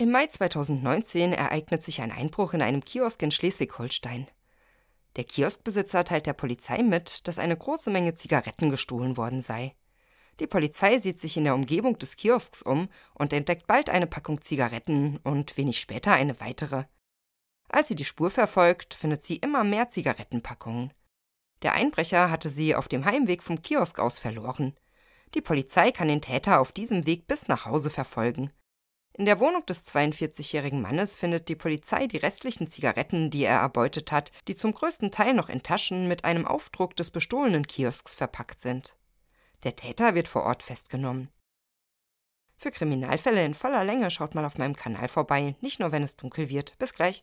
Im Mai 2019 ereignet sich ein Einbruch in einem Kiosk in Schleswig-Holstein. Der Kioskbesitzer teilt der Polizei mit, dass eine große Menge Zigaretten gestohlen worden sei. Die Polizei sieht sich in der Umgebung des Kiosks um und entdeckt bald eine Packung Zigaretten und wenig später eine weitere. Als sie die Spur verfolgt, findet sie immer mehr Zigarettenpackungen. Der Einbrecher hatte sie auf dem Heimweg vom Kiosk aus verloren. Die Polizei kann den Täter auf diesem Weg bis nach Hause verfolgen. In der Wohnung des 42-jährigen Mannes findet die Polizei die restlichen Zigaretten, die er erbeutet hat, die zum größten Teil noch in Taschen mit einem Aufdruck des bestohlenen Kiosks verpackt sind. Der Täter wird vor Ort festgenommen. Für Kriminalfälle in voller Länge schaut mal auf meinem Kanal vorbei, nicht nur wenn es dunkel wird. Bis gleich.